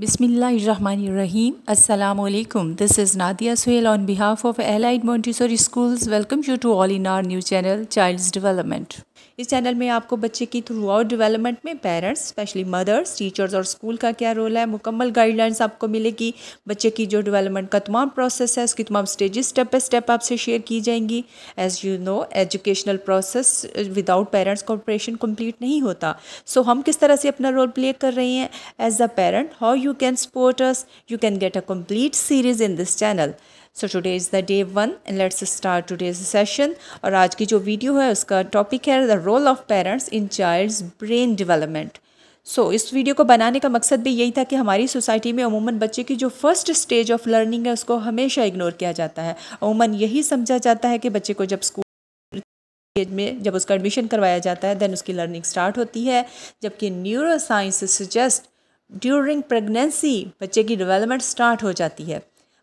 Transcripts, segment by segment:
बिसमीम् अल्लाम this is Nadia Suhail on behalf of of Allied Montessori welcome you to all in our new channel channel Child's इस चैनल में आपको बच्चे की थ्रू आउट डेवलपमेंट में पेरेंट्स स्पेशली मदर्स टीचर्स और स्कूल का क्या रोल है मुकम्मल गाइडलाइंस आपको मिलेगी बच्चे की जो डेवलपमेंट का तमाम प्रोसेस है उसकी तमाम स्टेजेस स्टेप बाई स्टेप आपसे शेयर की जाएंगी as you know educational process without parents cooperation complete नहीं होता सो so, हम किस तरह से अपना रोल प्ले कर रहे हैं as a parent how you you can support us. You can get a complete series in this channel. So today is the day one and let's start today's session और आज की जो video है उसका topic है the role of parents in child's brain development so इस video को बनाने का मकसद भी यही था कि हमारी सोसाइटी में अमूमन बच्चे की जो फर्स्ट स्टेज ऑफ लर्निंग है उसको हमेशा इग्नोर किया जाता है अमूमन यही समझा जाता है कि बच्चे को जब स्कूल स्टेज में जब उसका एडमिशन करवाया जाता है देन उसकी लर्निंग स्टार्ट होती है जबकि neuroscience suggest during pregnancy बच्चे की डेवलपमेंट स्टार्ट हो जाती है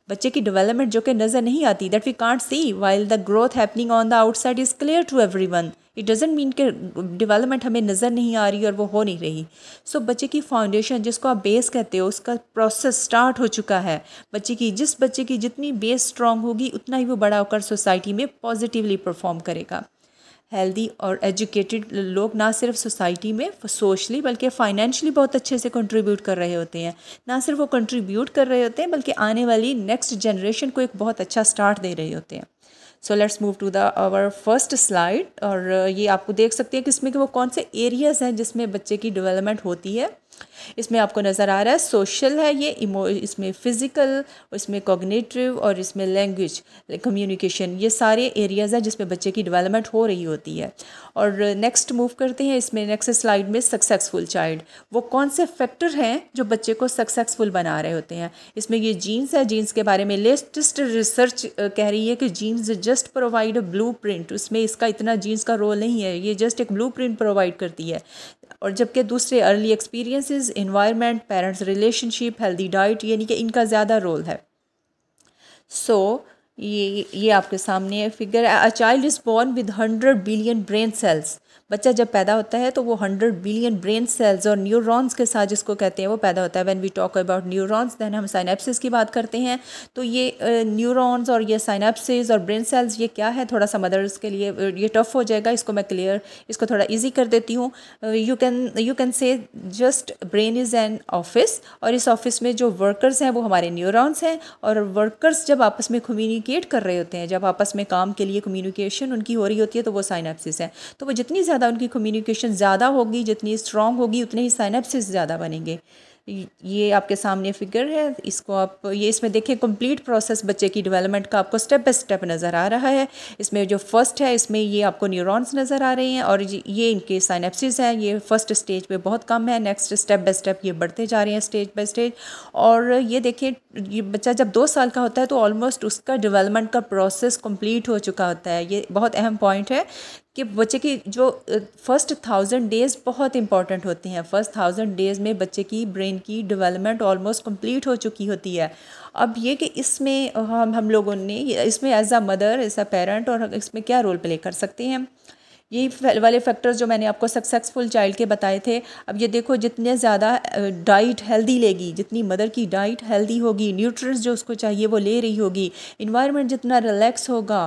बच्चे की डेवलपमेंट जो कि नज़र नहीं आती that we can't see while the growth happening on the outside is clear to everyone it doesn't mean के डेवलपमेंट हमें नज़र नहीं आ रही और वो हो नहीं रही सो so, बच्चे की फाउंडेशन जिसको आप बेस कहते हो उसका प्रोसेस स्टार्ट हो चुका है बच्चे की जिस बच्चे की जितनी बेस स्ट्रांग होगी उतना ही वो बड़ा होकर सोसाइटी में पॉजिटिवली परफॉर्म करेगा हेल्दी और एजुकेटेड लोग ना सिर्फ सोसाइटी में सोशली बल्कि फाइनेंशली बहुत अच्छे से कंट्रीब्यूट कर रहे होते हैं ना सिर्फ वो कंट्रीब्यूट कर रहे होते हैं बल्कि आने वाली नेक्स्ट जनरेशन को एक बहुत अच्छा स्टार्ट दे रहे होते हैं so let's move to the our first slide और ये आपको देख सकते हैं कि इसमें कि वो कौन से एरियाज़ हैं जिसमें बच्चे की डेवलपमेंट होती है इसमें आपको नज़र आ रहा है सोशल है ये इमो इसमें फ़िज़िकल इसमें कॉग्नेटिव और इसमें लैंग्वेज कम्युनिकेशन ये सारे एरियाज़ हैं जिसमें बच्चे की डेवलपमेंट हो रही होती है और नेक्स्ट मूव करते हैं इसमें नेक्स्ट स्लाइड में सक्सेसफुल चाइल्ड वो कौन से फैक्टर हैं जो बच्चे को सक्सेसफुल बना रहे होते हैं इसमें ये जीन्स है जीन्स के बारे में लेटेस्ट रिसर्च कह रही है कि genes just provide blueprint उसमें इसका इतना जीन्स का रोल नहीं है ये जस्ट एक ब्लू प्रिंट प्रोवाइड करती है और जबकि दूसरे early experience circumstances environment parents relationship healthy diet यानी कि इनका ज़्यादा रोल है सो so, ये ये आपके सामने है figure a child is born with hundred billion brain cells बच्चा जब पैदा होता है तो वो हंड्रेड बिलियन ब्रेन सेल्स और न्यूरॉन्स के साथ जिसको कहते हैं वो पैदा होता है when we talk about neurons then हम साइनेप्सिस की बात करते हैं तो ये न्यूरॉन्स और ये साइनेप्सिस और ब्रेन सेल्स ये क्या है थोड़ा सा मदर्स के लिए ये टफ हो जाएगा इसको मैं क्लियर इसको थोड़ा ईजी कर देती हूँ you can you can say just brain is an office और इस ऑफिस में जो वर्कर्स हैं वो हमारे न्यूरॉन्स हैं और वर्कर्स जब आपस में कम्युनिक कम्युनिकेट कर रहे होते हैं जब आपस में काम के लिए कम्युनिकेशन उनकी हो रही होती है तो वो साइनापसिस है तो वो जितनी ज़्यादा उनकी कम्युनिकेशन ज़्यादा होगी जितनी स्ट्रॉन्ग होगी उतने ही साइनापसिस ज़्यादा बनेंगे ये आपके सामने फिगर है इसको आप ये इसमें देखें कंप्लीट प्रोसेस बच्चे की डेवलपमेंट का आपको स्टेप बाई स्टेप नज़र आ रहा है इसमें जो फर्स्ट है इसमें ये आपको न्यूरॉन्स नज़र आ रहे हैं और ये इनके साइनेप्सिस हैं ये फर्स्ट स्टेज पे बहुत कम है नेक्स्ट स्टेप बाई स्टेप ये बढ़ते जा रहे हैं स्टेज बाई स्टेज और ये देखें ये बच्चा जब दो साल का होता है तो ऑलमोस्ट उसका डिवेलपमेंट का प्रोसेस कम्प्लीट हो चुका होता है ये बहुत अहम पॉइंट है कि बच्चे की जो फर्स्ट थाउजेंड डेज़ बहुत इंपॉर्टेंट होती हैं फर्स्ट थाउजेंड डेज़ में बच्चे की ब्रेन की डेवलपमेंट ऑलमोस्ट कंप्लीट हो चुकी होती है अब ये कि इसमें हम हम लोगों ने इसमें as a mother as a parent और इसमें क्या रोल प्ले कर सकते हैं यही वाले फैक्टर्स जो मैंने आपको सक्सेसफुल चाइल्ड के बताए थे अब ये देखो जितने ज़्यादा डाइट हेल्दी लेगी जितनी मदर की डाइट हेल्दी होगी न्यूट्रिएंट्स जो उसको चाहिए वो ले रही होगी इन्वायरमेंट जितना रिलैक्स होगा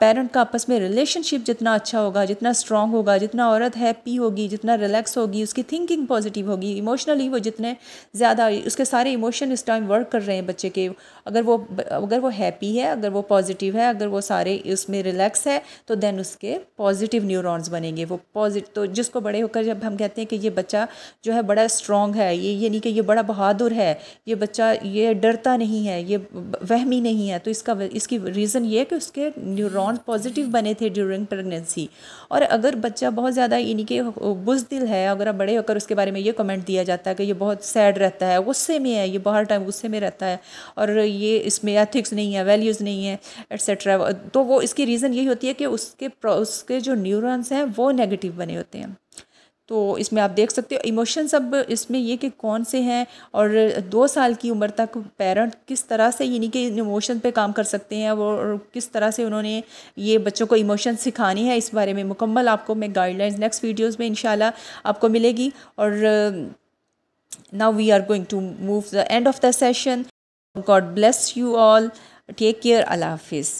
पेरेंट का आपस में रिलेशनशिप जितना अच्छा होगा जितना स्ट्रांग होगा जितना औरत हैप्पी होगी जितना रिलैक्स होगी उसकी थिंकिंग पॉजिटिव होगी इमोशनली वो जितने ज़्यादा उसके सारे इमोशन इस टाइम वर्क कर रहे हैं बच्चे के अगर वो अगर वो हैप्पी है अगर वो पॉजिटिव है अगर वो सारे उसमें रिलैक्स है तो देन उसके पॉजिटिव न्यूरो न्यूरॉन्स बनेंगे वो पॉजिटिव तो जिसको बड़े होकर जब हम कहते हैं कि ये बच्चा जो है बड़ा स्ट्रॉन्ग है ये यानी कि ये बड़ा बहादुर है ये बच्चा ये डरता नहीं है ये वहमी नहीं है तो इसका इसकी रीज़न ये है कि उसके न्यूरॉन्स पॉजिटिव बने थे ड्यूरिंग प्रेगनेंसी और अगर बच्चा बहुत ज़्यादा यानी कि बुजदिल है अगर आप बड़े होकर उसके बारे में ये कमेंट दिया जाता है कि ये बहुत सैड रहता है गुस्से में है ये बहुत टाइम गुस्से में रहता है और ये इसमें एथिक्स नहीं है वैल्यूज़ नहीं है एट्सट्रा तो वो इसकी रीज़न यही होती है कि उसके उसके जो न्यूरॉन न्यूरॉन्स हैं वो नेगेटिव बने होते हैं तो इसमें आप देख सकते हो इमोशंस अब इसमें ये कि कौन से हैं और दो साल की उम्र तक पेरेंट किस तरह से यानी कि इमोशन पे काम कर सकते हैं वो और किस तरह से उन्होंने ये बच्चों को इमोशन सिखानी है इस बारे में मुकम्मल आपको मैं गाइडलाइंस नेक्स्ट वीडियोज़ में इंशाल्लाह आपको मिलेगी और now we are going to move the end of the session God bless you all take care अल्लाह हाफिज